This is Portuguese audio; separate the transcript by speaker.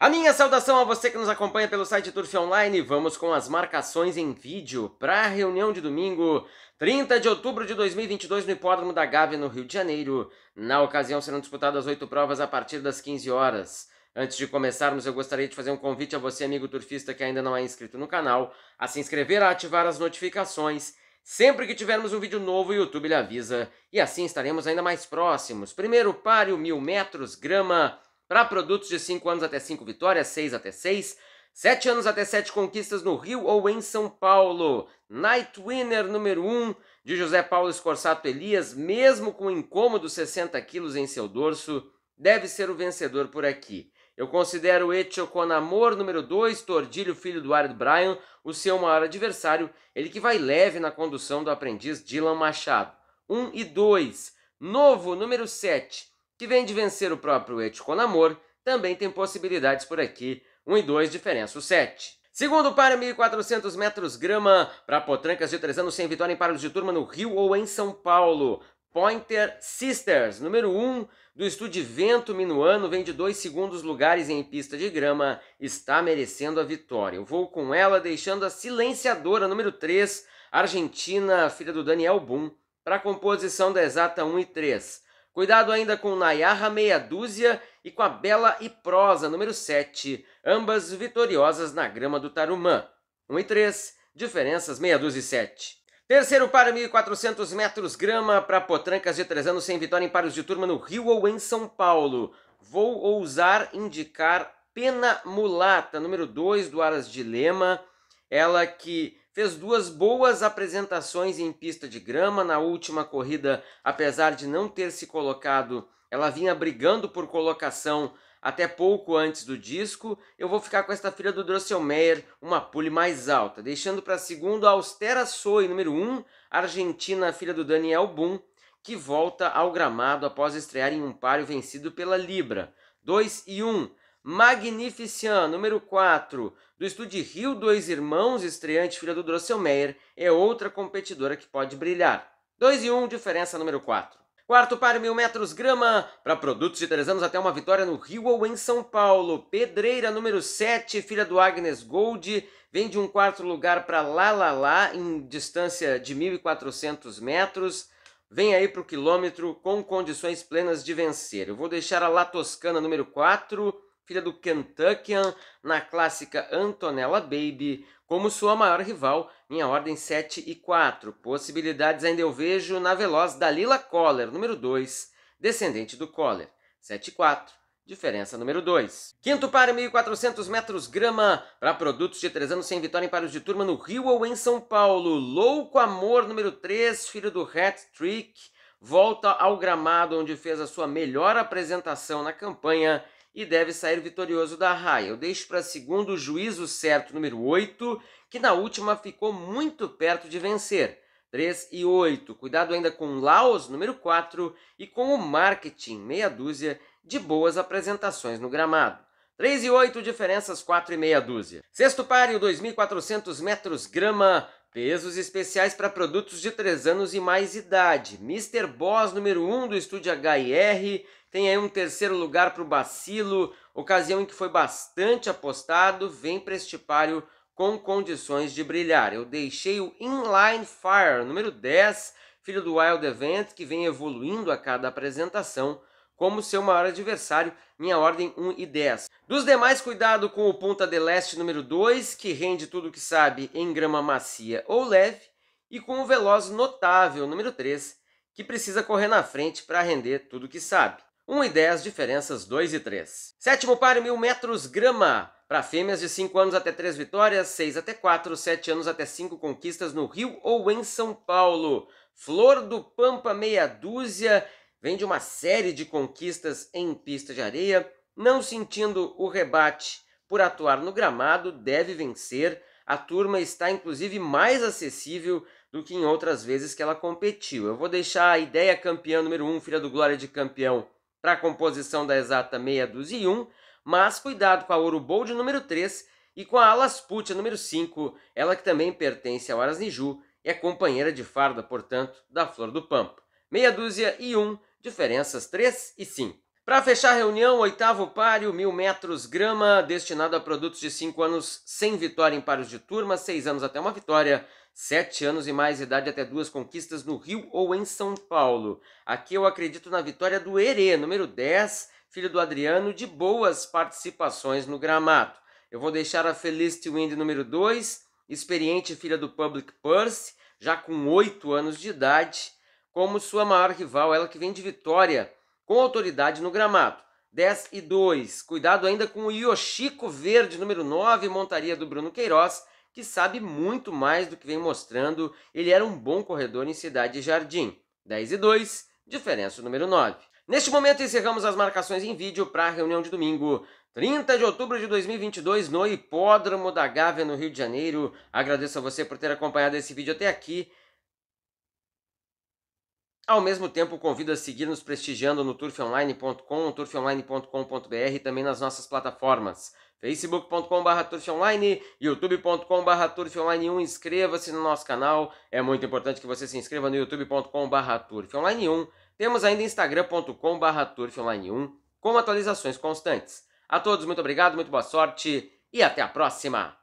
Speaker 1: A minha saudação a você que nos acompanha pelo site Turf Online. Vamos com as marcações em vídeo para a reunião de domingo, 30 de outubro de 2022, no Hipódromo da Gávea, no Rio de Janeiro. Na ocasião serão disputadas oito provas a partir das 15 horas. Antes de começarmos, eu gostaria de fazer um convite a você, amigo turfista que ainda não é inscrito no canal, a se inscrever, a ativar as notificações. Sempre que tivermos um vídeo novo, o YouTube lhe avisa. E assim estaremos ainda mais próximos. Primeiro páreo, mil metros, grama para produtos de 5 anos até 5 vitórias, 6 até 6, 7 anos até 7 conquistas no Rio ou em São Paulo. Night Winner número 1 de José Paulo Escorsato Elias, mesmo com incômodo 60 quilos em seu dorso, deve ser o vencedor por aqui. Eu considero Etio Amor número 2, Tordilho, filho do Ard Bryan, o seu maior adversário, ele que vai leve na condução do aprendiz Dylan Machado. 1 um e 2. Novo, número 7 que vem de vencer o próprio Etconamor, também tem possibilidades por aqui. 1 e 2, diferença o 7. Segundo para 1.400 metros grama para Potrancas de 3 anos sem vitória em paros de turma no Rio ou em São Paulo. Pointer Sisters, número 1 um, do estúdio Vento Minuano, vem de dois segundos lugares em pista de grama, está merecendo a vitória. Eu vou com ela, deixando a silenciadora número 3, Argentina, filha do Daniel Boom, para a composição da exata 1 e 3. Cuidado ainda com Nayarra Meia Dúzia e com a Bela e Prosa, número 7, ambas vitoriosas na grama do Tarumã. 1 e 3, diferenças meia dúzia e 7. Terceiro para 1.400 metros grama para Potrancas de 3 anos sem vitória em paros de turma no Rio ou em São Paulo. Vou ousar indicar Pena Mulata, número 2 do Aras de Lema. Ela que fez duas boas apresentações em pista de grama. Na última corrida, apesar de não ter se colocado, ela vinha brigando por colocação até pouco antes do disco. Eu vou ficar com esta filha do Drosselmeyer, uma pule mais alta, deixando para segundo a Austera Soy, número 1, argentina, filha do Daniel Boom, que volta ao gramado após estrear em um páreo vencido pela Libra. 2 e 1. Um. Magnifician, número 4, do estúdio Rio Dois Irmãos, estreante filha do Drossel é outra competidora que pode brilhar. 2 e 1, um, diferença número 4. Quarto par, mil metros grama, para produtos de 3 anos até uma vitória no Rio ou em São Paulo. Pedreira, número 7, filha do Agnes Gold, vem de um quarto lugar para lá, lá, lá, em distância de 1.400 metros. Vem aí para o quilômetro com condições plenas de vencer. Eu vou deixar a La Toscana, número 4, filha do Kentuckian, na clássica Antonella Baby, como sua maior rival, minha ordem 7 e 4. Possibilidades ainda eu vejo na veloz Dalila Coller, número 2, descendente do Coller, 7 e 4. Diferença número 2. Quinto par, 1.400 metros grama para produtos de 3 anos sem vitória em paros de turma no Rio ou em São Paulo. Louco Amor, número 3, filho do Hat Trick, volta ao gramado onde fez a sua melhor apresentação na campanha e deve sair vitorioso da raia. Eu deixo para segundo o juízo certo número 8, que na última ficou muito perto de vencer. 3 e 8. Cuidado ainda com Laos, número 4, e com o marketing, meia dúzia de boas apresentações no gramado. 3 e 8, diferenças 4 e meia dúzia. Sexto páreo, 2.400 metros grama, pesos especiais para produtos de 3 anos e mais idade. Mr. Boss número 1 do estúdio HIR, tem aí um terceiro lugar para o Bacilo, ocasião em que foi bastante apostado, vem para este páreo com condições de brilhar. Eu deixei o Inline Fire, número 10, filho do Wild Event, que vem evoluindo a cada apresentação, como seu maior adversário, minha ordem 1 e 10. Dos demais, cuidado com o Punta de Leste número 2, que rende tudo que sabe em grama macia ou leve, e com o Veloz Notável número 3, que precisa correr na frente para render tudo que sabe. 1 e 10, diferenças 2 e 3. Sétimo par, 1.000 metros, grama. Para fêmeas de 5 anos até 3 vitórias, 6 até 4, 7 anos até 5 conquistas no Rio ou em São Paulo. Flor do Pampa, meia dúzia, vem de uma série de conquistas em pista de areia. Não sentindo o rebate por atuar no gramado, deve vencer. A turma está inclusive mais acessível do que em outras vezes que ela competiu. Eu vou deixar a ideia campeã número 1, um, filha do Glória de Campeão, para a composição da exata meia dúzia e 1, mas cuidado com a Ouro Bold número 3 e com a Alas Alasputia número 5, ela que também pertence ao Aras Niju e é companheira de farda, portanto, da Flor do Pampo. Meia dúzia e 1, diferenças 3 e 5. Para fechar a reunião, oitavo páreo, mil metros grama, destinado a produtos de 5 anos sem vitória em paros de turma, 6 anos até uma vitória, 7 anos e mais idade até duas conquistas no Rio ou em São Paulo. Aqui eu acredito na vitória do Herê, número 10, filho do Adriano, de boas participações no gramado. Eu vou deixar a Felicity Wind número 2, experiente filha do Public Purse, já com 8 anos de idade, como sua maior rival, ela que vem de vitória com autoridade no gramado. 10 e 2. Cuidado ainda com o Yoshiko Verde, número 9, montaria do Bruno Queiroz, que sabe muito mais do que vem mostrando. Ele era um bom corredor em Cidade e Jardim. 10 e 2, diferença número 9. Neste momento encerramos as marcações em vídeo para a reunião de domingo, 30 de outubro de 2022, no Hipódromo da Gávea, no Rio de Janeiro. Agradeço a você por ter acompanhado esse vídeo até aqui. Ao mesmo tempo, convido a seguir nos prestigiando no turfonline.com, turfonline.com.br e também nas nossas plataformas facebook.com.br turfonline, youtube.com.br turfonline1, inscreva-se no nosso canal, é muito importante que você se inscreva no youtube.com.br turfonline1, temos ainda instagram.com.br turfonline1, com atualizações constantes. A todos, muito obrigado, muito boa sorte e até a próxima!